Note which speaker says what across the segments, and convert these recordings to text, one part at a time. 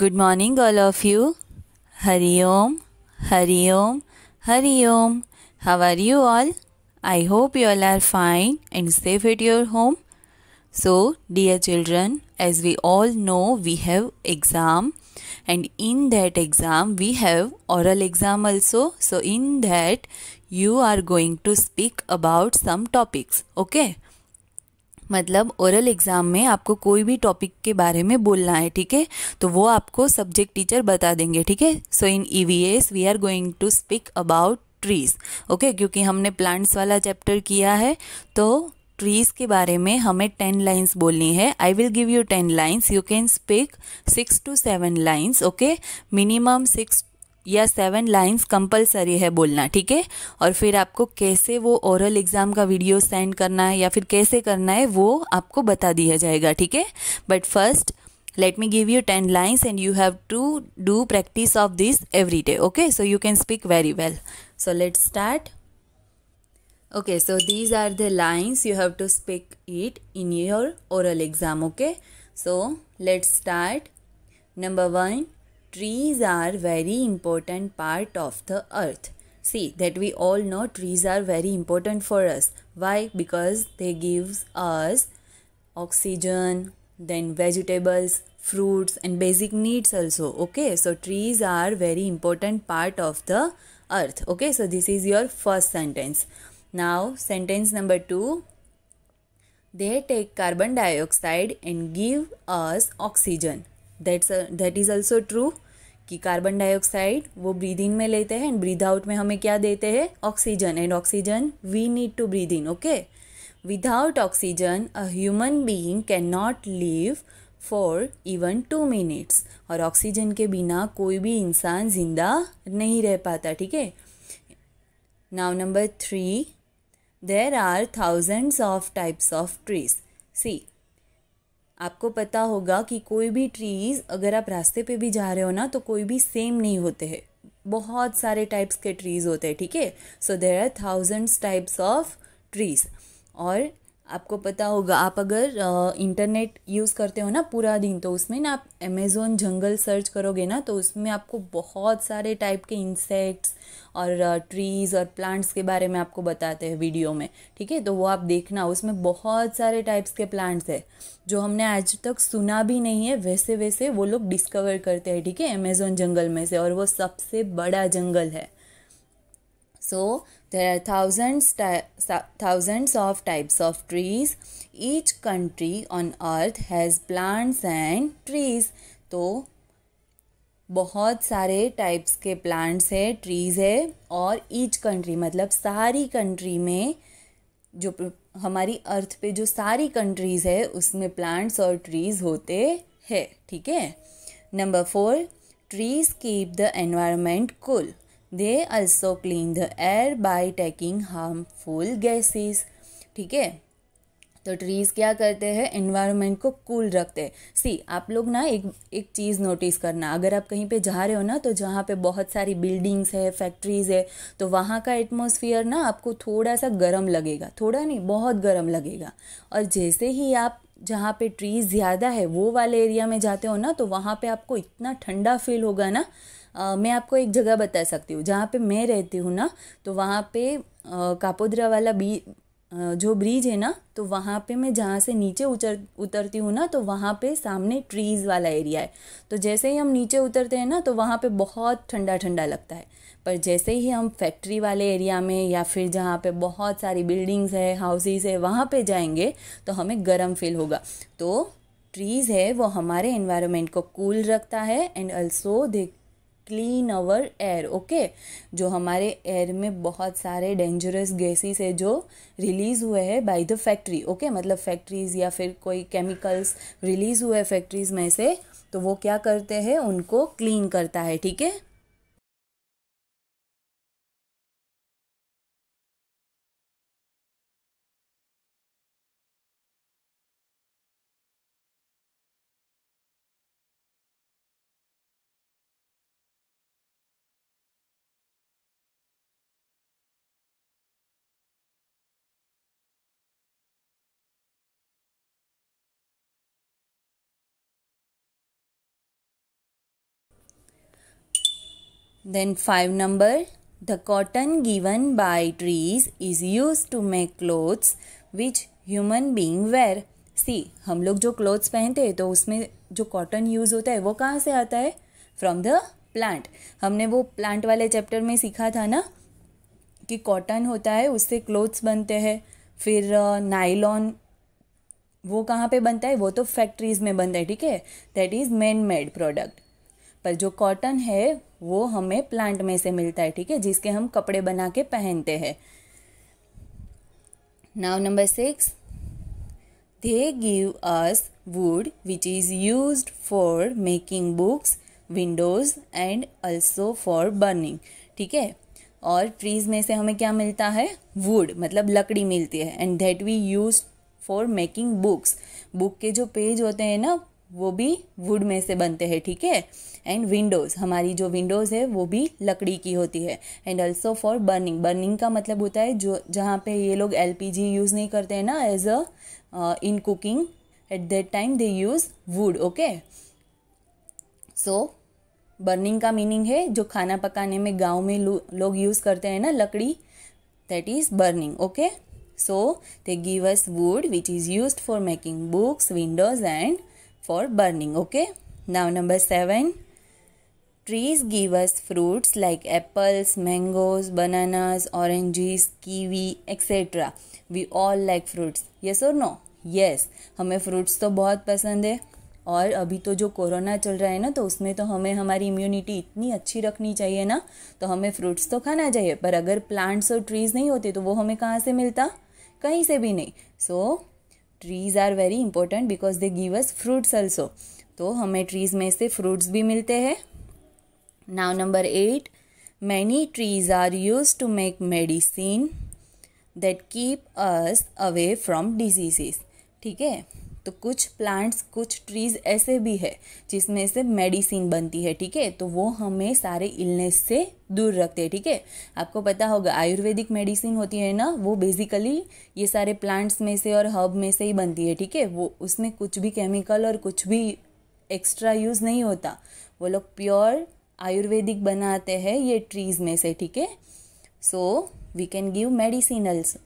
Speaker 1: Good morning, all of you. Hari Om, Hari Om, Hari Om. How are you all? I hope you all are fine and safe at your home. So, dear children, as we all know, we have exam and in that exam we have oral exam also. So, in that you are going to speak about some topics, okay? मतलब oral exam में आपको कोई भी topic के बारे में बोलना है ठीक है तो वो आपको सब्जेक्ट टीचर बता देंगे ठीक है so in E V S we are going to speak about trees okay क्योंकि हमने प्लांट्स वाला चैप्टर किया है तो ट्रीज़ के बारे में हमें टेन लाइन्स बोलनी है I will give you ten lines you can speak six to seven lines okay minimum six या सेवन लाइंस कंपलसरी है बोलना ठीक है और फिर आपको कैसे वो ओरल एग्जाम का वीडियो सेंड करना है या फिर कैसे करना है वो आपको बता दिया जाएगा ठीक है but first let me give you ten lines and you have to do practice of this every day okay so you can speak very well so let start okay so these are the lines you have to speak it in your oral exam okay so let start number one trees are very important part of the earth see that we all know trees are very important for us why because they gives us oxygen then vegetables fruits and basic needs also okay so trees are very important part of the earth okay so this is your first sentence now sentence number 2 they take carbon dioxide and give us oxygen that's that is also true कि carbon dioxide वो breathing में लेते हैं and breathe out में हमें क्या देते हैं oxygen and oxygen we need to breathe in okay without oxygen a human being can not live for even two minutes और ऑक्सीजन के बिना कोई भी इंसान जिंदा नहीं रह पाता ठीक है now number three there are thousands of types of trees see आपको पता होगा कि कोई भी ट्रीज़ अगर आप रास्ते पे भी जा रहे हो ना तो कोई भी सेम नहीं होते हैं बहुत सारे टाइप्स के ट्रीज़ होते हैं ठीक है so there are thousands types of trees और आपको पता होगा आप अगर इंटरनेट यूज़ करते हो ना पूरा दिन तो उसमें ना आप अमेज़ोन जंगल सर्च करोगे ना तो उसमें आपको बहुत सारे टाइप के इंसेक्ट्स और ट्रीज़ और प्लांट्स के बारे में आपको बताते हैं वीडियो में ठीक है तो वो आप देखना उसमें बहुत सारे टाइप्स के प्लांट्स है जो हमने आज तक सुना भी नहीं है वैसे वैसे वो लोग डिस्कवर करते हैं ठीक है अमेज़ोन जंगल में से और वो सबसे बड़ा जंगल है सो so, There are thousands, thousands of types of trees. Each country on earth has plants and trees. तो बहुत सारे टाइप्स के प्लांट्स है ट्रीज़ है और ईच कंट्री मतलब सारी कंट्री में जो हमारी अर्थ पे जो सारी कंट्रीज़ है उसमें प्लांट्स और ट्रीज़ होते हैं ठीक है number four trees keep the environment cool they also clean the air by taking harmful gases ठीक है तो ट्रीज़ क्या करते हैं इन्वायरमेंट को कूल cool रखते हैं सी आप लोग ना एक एक चीज़ नोटिस करना अगर आप कहीं पे जा रहे हो ना तो जहाँ पे बहुत सारी बिल्डिंग्स है फैक्ट्रीज़ है तो वहाँ का एटमोसफियर ना आपको थोड़ा सा गर्म लगेगा थोड़ा नहीं बहुत गर्म लगेगा और जैसे ही आप जहाँ पे ट्रीज़ ज़्यादा है वो वाले एरिया में जाते हो ना तो वहाँ पे आपको इतना ठंडा फील होगा ना आ, मैं आपको एक जगह बता सकती हूँ जहाँ पे मैं रहती हूँ ना तो वहाँ पे कापोद्रा वाला बी जो ब्रिज है ना तो वहाँ पे मैं जहाँ से नीचे उतर उतरती हूँ ना तो वहाँ पे सामने ट्रीज़ वाला एरिया है तो जैसे ही हम नीचे उतरते हैं ना तो वहाँ पे बहुत ठंडा ठंडा लगता है पर जैसे ही हम फैक्ट्री वाले एरिया में या फिर जहाँ पे बहुत सारी बिल्डिंग्स है हाउसेज है वहाँ पे जाएंगे तो हमें गर्म फील होगा तो ट्रीज़ है वो हमारे इन्वायरमेंट को कूल रखता है and also they clean our air okay जो हमारे एयर में बहुत सारे डेंजरस गैसेस है जो रिलीज़ हुए हैं बाय द फैक्ट्री ओके मतलब फैक्ट्रीज़ या फिर कोई केमिकल्स रिलीज़ हुए फैक्ट्रीज़ में से तो वो क्या करते हैं उनको क्लीन करता है ठीक है Then five number the cotton given by trees is used to make clothes which human being wear. सी हम लोग जो क्लोथ्स पहनते हैं तो उसमें जो कॉटन यूज़ होता है वो कहाँ से आता है फ्रॉम द प्लांट हमने वो प्लांट वाले चैप्टर में सीखा था ना कि कॉटन होता है उससे क्लोथ्स बनते हैं फिर नाइलॉन वो कहाँ पे बनता है वो तो फैक्ट्रीज़ में बनता है ठीक है that is man made product पर जो कॉटन है वो हमें प्लांट में से मिलता है ठीक है जिसके हम कपड़े बना के पहनते हैं now number six they give us wood which is use for making books windows and also for burning ठीक है और ट्रीज में से हमें क्या मिलता है वुड मतलब लकड़ी मिलती है and that we use for making books book के जो पेज होते हैं ना वो भी वुड में से बनते हैं ठीक है एंड विंडोज़ हमारी जो विंडोज़ है वो भी लकड़ी की होती है and also for burning burning का मतलब होता है जो जहाँ पे ये लोग एल यूज़ नहीं करते हैं ना as a in cooking at that time they use wood okay so burning का मीनिंग है जो खाना पकाने में गांव में लो, लोग यूज़ करते हैं ना लकड़ी that is burning okay so they give us wood which is use for making books windows and for burning okay now number 7 trees give us fruits like apples mangoes bananas oranges kiwi etc we all like fruits yes or no yes hame fruits to bahut pasand hai और अभी तो जो corona चल रहा है ना तो उसमें तो हमें हमारी इम्यूनिटी इतनी अच्छी रखनी चाहिए ना तो हमें फ्रूट्स तो खाना चाहिए पर अगर प्लांट्स और ट्रीज़ नहीं होते तो वो हमें कहाँ से मिलता कहीं से भी नहीं so trees are very important because they give us fruits also तो हमें ट्रीज़ में से फ्रूट्स भी मिलते हैं now number eight many trees are use to make medicine that keep us away from diseases ठीक है तो कुछ प्लांट्स कुछ ट्रीज ऐसे भी है जिसमें से मेडिसिन बनती है ठीक है तो वो हमें सारे इलनेस से दूर रखते हैं ठीक है थीके? आपको पता होगा आयुर्वेदिक मेडिसिन होती है ना वो बेसिकली ये सारे प्लांट्स में से और हर्ब में से ही बनती है ठीक है वो उसमें कुछ भी केमिकल और कुछ भी एक्स्ट्रा यूज़ नहीं होता वो लोग प्योर आयुर्वेदिक बनाते हैं ये ट्रीज़ में से ठीक है so we can give medicinals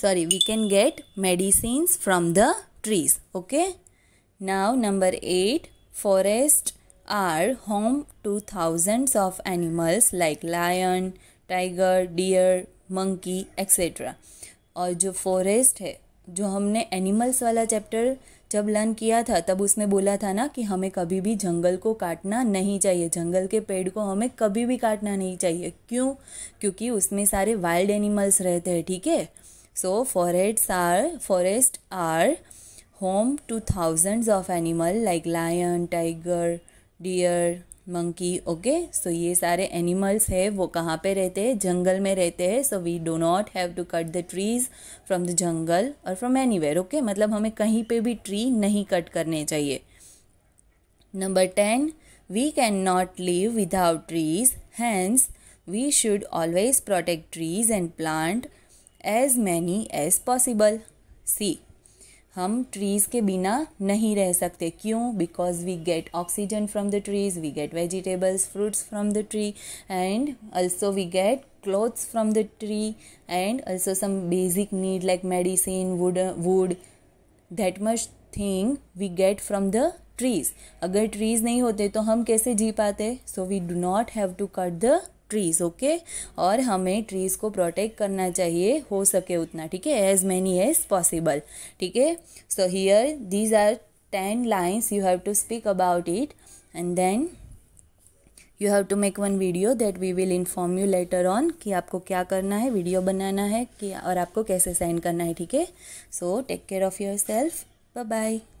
Speaker 1: sorry we can get medicines from the trees okay now number 8 forest are home to thousands of animals like lion tiger deer monkey etc और जो forest है जो हमने animals वाला chapter जब learn किया था तब उसमें बोला था ना कि हमें कभी भी जंगल को काटना नहीं चाहिए जंगल के पेड़ को हमें कभी भी काटना नहीं चाहिए क्यों क्योंकि उसमें सारे वाइल्ड एनिमल्स रहते हैं ठीक है थीके? So forests are forest are home to thousands of animal like lion, tiger, deer, monkey okay so ये सारे एनिमल्स है वो कहाँ पे रहते हैं जंगल में रहते हैं so we do not have to cut the trees from the जंगल और फ्रॉम एनी वेयर ओके मतलब हमें कहीं पे भी ट्री नहीं कट करने चाहिए number ten we can not live without trees hence we should always protect trees and plant as many as possible see हम ट्रीज़ के बिना नहीं रह सकते क्यों because we get oxygen from the trees we get vegetables fruits from the tree and also we get clothes from the tree and also some basic need like medicine wood wood that much thing we get from the trees अगर trees नहीं होते तो हम कैसे जी पाते so we do not have to cut the trees okay और हमें ट्रीज़ को प्रोटेक्ट करना चाहिए हो सके उतना ठीक है एज मैनी एज पॉसिबल ठीक है so here these are ten lines you have to speak about it and then you have to make one video that we will inform you later on कि आपको क्या करना है video बनाना है कि और आपको कैसे सेंड करना है ठीक है so take care of your self bye